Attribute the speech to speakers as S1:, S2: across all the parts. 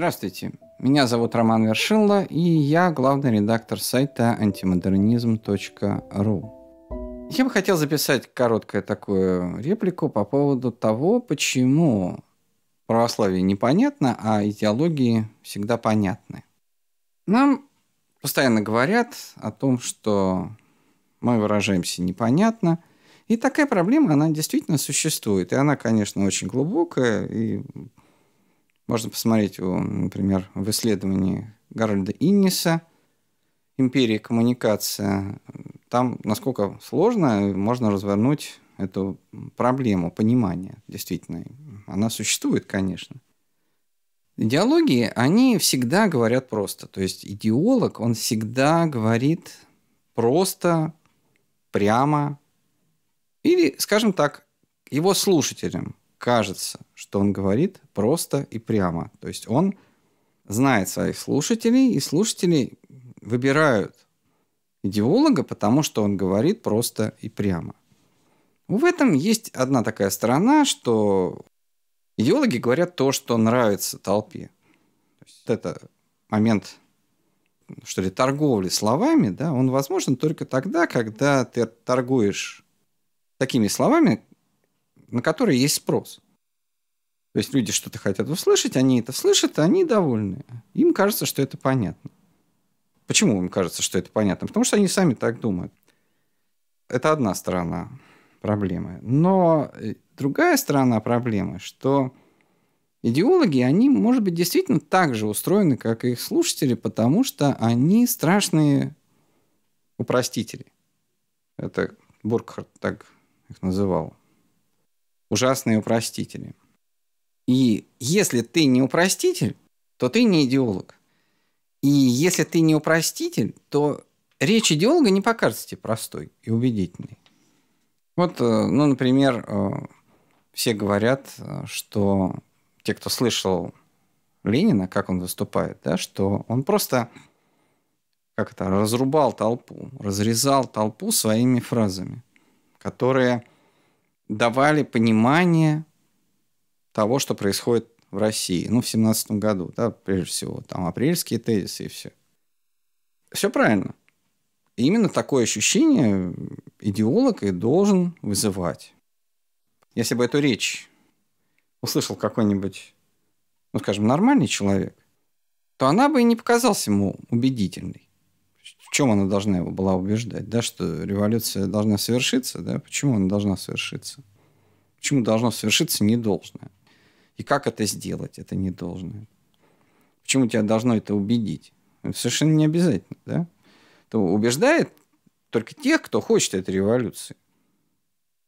S1: Здравствуйте, меня зовут Роман Вершинло, и я главный редактор сайта antimodernizm.ru. Я бы хотел записать короткую такую реплику по поводу того, почему православие непонятно, а идеологии всегда понятны. Нам постоянно говорят о том, что мы выражаемся непонятно, и такая проблема, она действительно существует, и она, конечно, очень глубокая, и можно посмотреть, например, в исследовании Гарольда Инниса «Империя коммуникация». Там, насколько сложно, можно развернуть эту проблему понимания. Действительно, она существует, конечно. Идеологии, они всегда говорят просто. То есть идеолог, он всегда говорит просто, прямо. Или, скажем так, его слушателям кажется, что он говорит просто и прямо. То есть он знает своих слушателей, и слушатели выбирают идеолога, потому что он говорит просто и прямо. В этом есть одна такая сторона, что идеологи говорят то, что нравится толпе. То есть это момент что ли, торговли словами, да, он возможен только тогда, когда ты торгуешь такими словами, на которые есть спрос. То есть люди что-то хотят услышать, они это слышат, они довольны. Им кажется, что это понятно. Почему им кажется, что это понятно? Потому что они сами так думают. Это одна сторона проблемы. Но э, другая сторона проблемы, что идеологи, они, может быть, действительно так же устроены, как и их слушатели, потому что они страшные упростители. Это Буркхарт так их называл ужасные упростители. И если ты не упроститель, то ты не идеолог. И если ты не упроститель, то речь идеолога не покажется тебе простой и убедительной. Вот, э, ну, например, э, все говорят, э, что те, кто слышал Ленина, как он выступает, да, что он просто как это, разрубал толпу, разрезал толпу своими фразами, которые – давали понимание того, что происходит в России, ну, в семнадцатом году, да, прежде всего, там апрельские тезисы и все. Все правильно. И именно такое ощущение идеолог и должен вызывать. Если бы эту речь услышал какой-нибудь, ну, скажем, нормальный человек, то она бы и не показалась ему убедительной чем она должна его была убеждать, да, что революция должна совершиться, да, почему она должна совершиться? Почему должно совершиться не должное? И как это сделать, это не должное? Почему тебя должно это убедить? совершенно не обязательно, да? То убеждает только тех, кто хочет этой революции.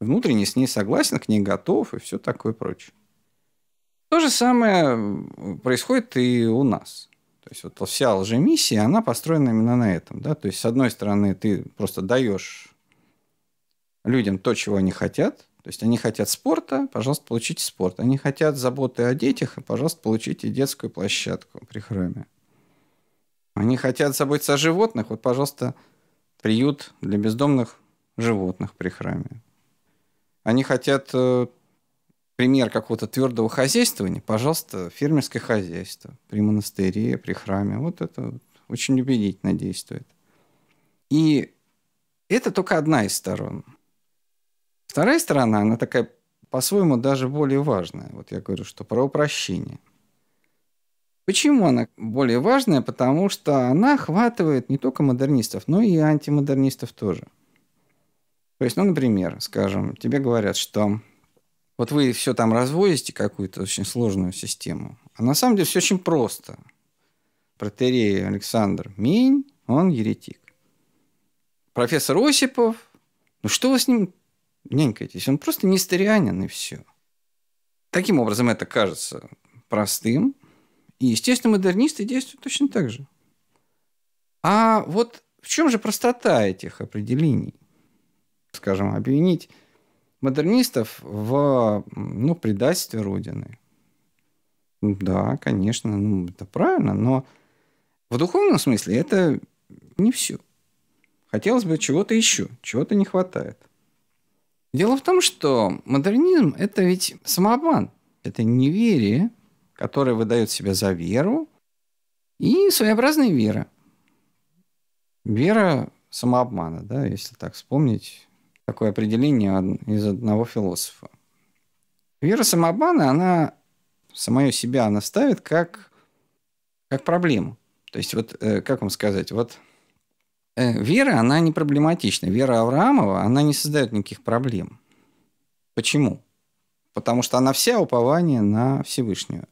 S1: Внутренне с ней согласен, к ней готов и все такое прочее. То же самое происходит и у нас. То есть вот вся лжемиссия, она построена именно на этом. Да? То есть, с одной стороны, ты просто даешь людям то, чего они хотят. То есть, они хотят спорта, пожалуйста, получите спорт. Они хотят заботы о детях, а, пожалуйста, получите детскую площадку при храме. Они хотят заботиться о животных, вот, пожалуйста, приют для бездомных животных при храме. Они хотят э, пример какого-то твердого хозяйствования, пожалуйста, фермерское хозяйство при монастыре, при храме. Вот это вот очень убедительно действует. И это только одна из сторон. Вторая сторона, она такая по-своему даже более важная. Вот я говорю, что про упрощение. Почему она более важная? Потому что она охватывает не только модернистов, но и антимодернистов тоже. То есть, ну, например, скажем, тебе говорят, что вот вы все там развозите какую-то очень сложную систему. А на самом деле все очень просто. Протерей Александр Минь, он еретик. Профессор Осипов, ну что вы с ним нянькаетесь? Он просто нестерианин и все. Таким образом, это кажется простым. И, естественно, модернисты действуют точно так же. А вот в чем же простота этих определений? Скажем, обвинить модернистов в ну, предательстве Родины. Ну да, конечно, ну, это правильно, но в духовном смысле это не все. Хотелось бы чего-то еще, чего-то не хватает. Дело в том, что модернизм – это ведь самообман. Это неверие, которое выдает себя за веру, и своеобразная вера. Вера самообмана, да, если так вспомнить такое определение из одного философа. Вера самообмана, она самое себя она ставит как, как проблему. То есть, вот, э, как вам сказать, вот э, вера, она не проблематична. Вера Авраамова, она не создает никаких проблем. Почему? Потому что она вся упование на Всевышнего.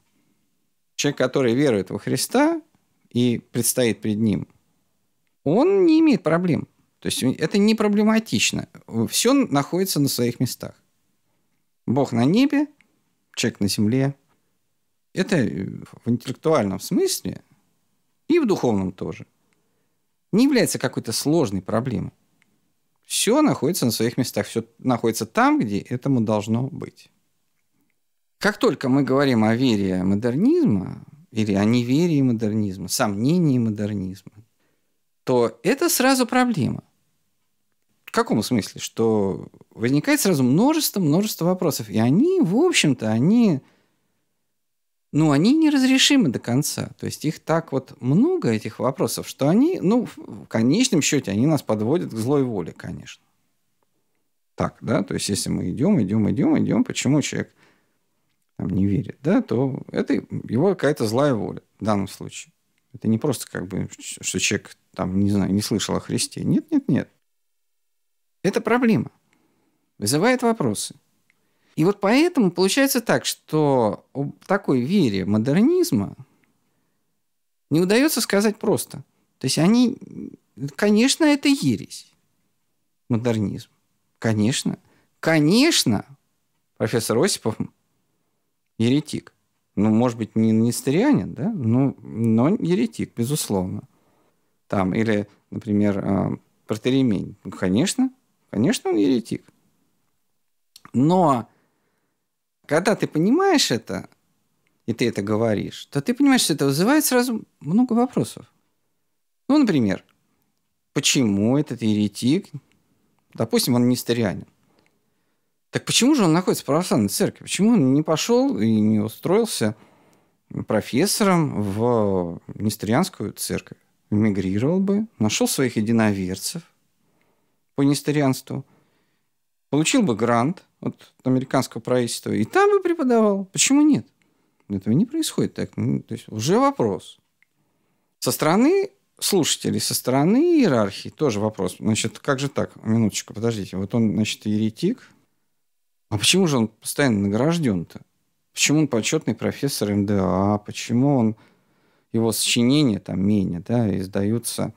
S1: Человек, который верует во Христа и предстоит перед ним, он не имеет проблем – то есть это не проблематично. Э, все находится на своих местах. Бог на небе, человек на земле. Это э, в интеллектуальном смысле и в духовном тоже. Не является какой-то сложной проблемой. Все находится на своих местах, все находится там, где этому должно быть. Как только мы говорим о вере модернизма или о неверии модернизма, сомнении модернизма, то это сразу проблема каком смысле? Что возникает сразу множество-множество вопросов. И они, в общем-то, они... Ну, они неразрешимы до конца. То есть их так вот много, этих вопросов, что они, ну, в конечном счете, они нас подводят к злой воле, конечно. Так, да? То есть если мы идем, идем, идем, идем, почему человек там, не верит, да, то это его какая-то злая воля в данном случае. Это не просто как бы, что человек там, не знаю, не слышал о Христе. Нет, нет, нет. Это проблема вызывает вопросы. И вот поэтому получается так, что о такой вере модернизма не удается сказать просто. То есть они, конечно, это ересь, модернизм. Конечно. Конечно, профессор Осипов еретик. Ну, может быть, не нестерианин, да? Ну, но еретик, безусловно. Там, или, например, э, протеремень. Ну, конечно, Конечно, он еретик. Но когда ты понимаешь это, и ты это говоришь, то ты понимаешь, что это вызывает сразу много вопросов. Ну, например, почему этот еретик, допустим, он нестарианин, так почему же он находится в православной церкви? Почему он не пошел и не устроился профессором в Нестерианскую церковь? Эмигрировал бы, нашел своих единоверцев – по несторианству, получил бы грант от американского правительства и там бы преподавал. Почему нет? Этого не происходит так. Ну, то есть уже вопрос. Со стороны слушателей, со стороны иерархии тоже вопрос. Значит, как же так? Минуточку, подождите. Вот он, значит, еретик. А почему же он постоянно награжден-то? Почему он почетный профессор МДА? Почему он его сочинения там менее, да, издаются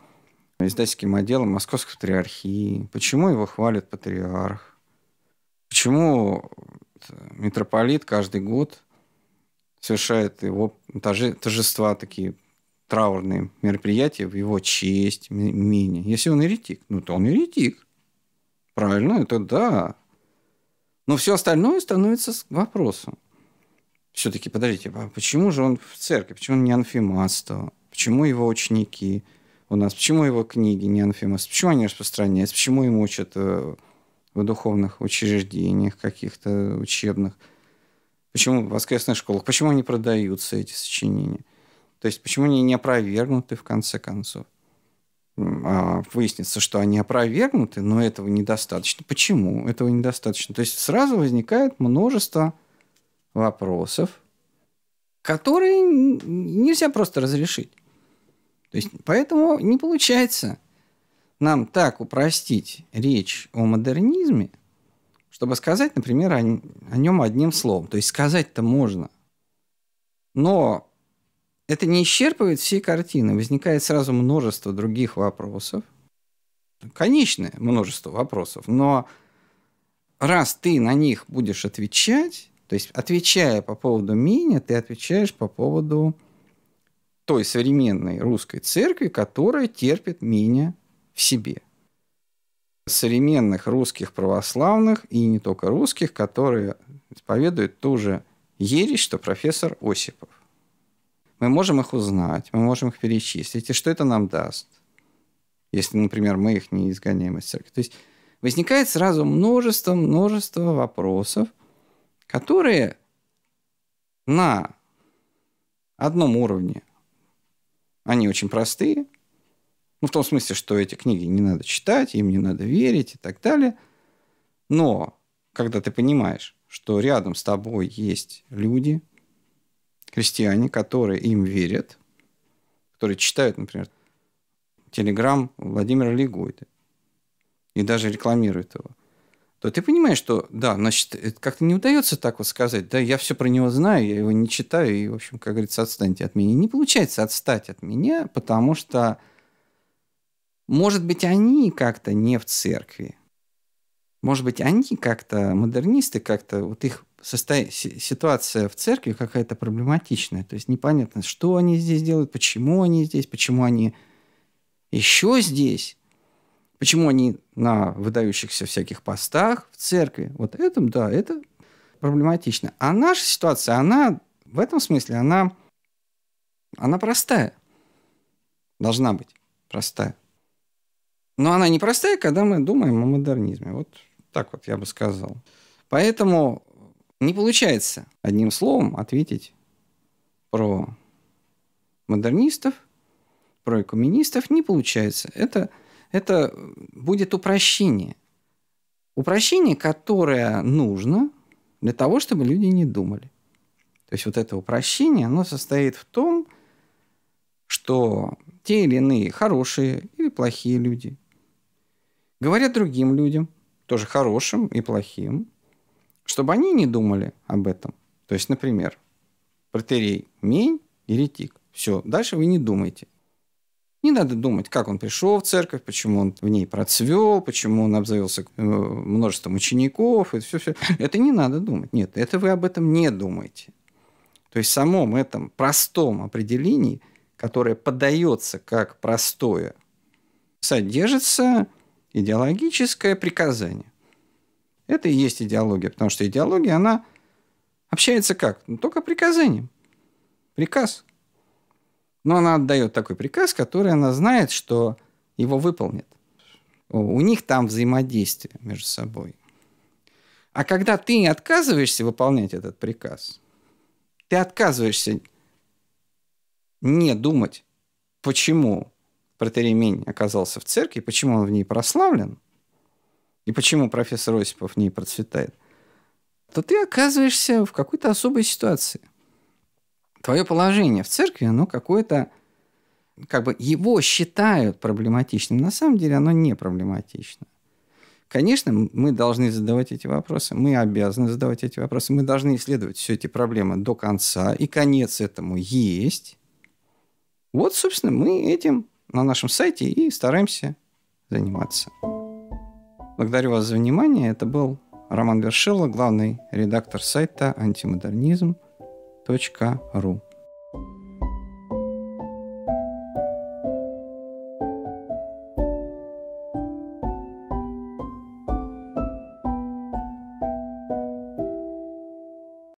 S1: издательским отделом Московской патриархии. Почему его хвалит патриарх? Почему э, митрополит каждый год совершает его торже, торжества, такие траурные мероприятия в его честь, мини. Если он еретик, ну то он еретик. Правильно, это да. Но все остальное становится вопросом. Все-таки, подождите, а почему же он в церкви? Почему он не анфимат Почему его ученики? у нас, почему его книги не анфемос, почему они распространяются, почему им учат э, в духовных учреждениях каких-то учебных, почему в воскресных школах, почему они продаются, эти сочинения. То есть почему они не опровергнуты в конце концов? А выяснится, что они опровергнуты, но этого недостаточно. Почему этого недостаточно? То есть сразу возникает множество вопросов, которые нельзя просто разрешить. То есть, поэтому не получается нам так упростить речь о модернизме, чтобы сказать, например, о, о нем одним словом. То есть сказать-то можно. Но это не исчерпывает всей картины. Возникает сразу множество других вопросов. Конечное множество вопросов. Но раз ты на них будешь отвечать, то есть отвечая по поводу меня, ты отвечаешь по поводу той современной русской церкви, которая терпит меня в себе. Современных русских православных и не только русских, которые исповедуют ту же ересь, что профессор Осипов. Мы можем их узнать, мы можем их перечислить. И что это нам даст? Если, например, мы их не изгоняем из церкви. То есть возникает сразу множество, множество вопросов, которые на одном уровне они очень простые. Ну, в том смысле, что эти книги не надо читать, им не надо верить и так далее. Но когда ты понимаешь, что рядом с тобой есть люди, христиане, которые им верят, которые читают, например, телеграмм Владимира Лигуйда и даже рекламируют его то ты понимаешь, что да, значит, как-то не удается так вот сказать, да, я все про него знаю, я его не читаю, и, в общем, как говорится, отстаньте от меня. Не получается отстать от меня, потому что, может быть, они как-то не в церкви. Может быть, они как-то, модернисты как-то, вот их состо... ситуация в церкви какая-то проблематичная. То есть непонятно, что они здесь делают, почему они здесь, почему они еще здесь. Почему они на выдающихся всяких постах в церкви? Вот этом, да, это проблематично. А наша ситуация, она в этом смысле, она, она простая. Должна быть простая. Но она не простая, когда мы думаем о модернизме. Вот так вот я бы сказал. Поэтому не получается одним словом ответить про модернистов, про экуменистов. Не получается. Это это будет упрощение. Упрощение, которое нужно для того, чтобы люди не думали. То есть вот это упрощение, оно состоит в том, что те или иные хорошие или плохие люди говорят другим людям, тоже хорошим и плохим, чтобы они не думали об этом. То есть, например, протерей Мень, еретик. Все, дальше вы не думайте. Не надо думать, как он пришел в церковь, почему он в ней процвел, почему он обзавелся э, множеством учеников и все, все. Это не надо думать. Нет, это вы об этом не думаете. То есть в самом этом простом определении, которое подается как простое, содержится идеологическое приказание. Это и есть идеология, потому что идеология, она общается как? Ну, только приказанием. Приказ. Но она отдает такой приказ, который она знает, что его выполнит. У них там взаимодействие между собой. А когда ты отказываешься выполнять этот приказ, ты отказываешься не думать, почему протеремень оказался в церкви, почему он в ней прославлен, и почему профессор Осипов в ней процветает, то ты оказываешься в какой-то особой ситуации твое положение в церкви, оно какое-то, как бы его считают проблематичным. На самом деле оно не проблематично. Конечно, мы должны задавать эти вопросы, мы обязаны задавать эти вопросы, мы должны исследовать все эти проблемы до конца, и конец этому есть. Вот, собственно, мы этим на нашем сайте и стараемся заниматься. Благодарю вас за внимание. Это был Роман Вершила, главный редактор сайта «Антимодернизм» ру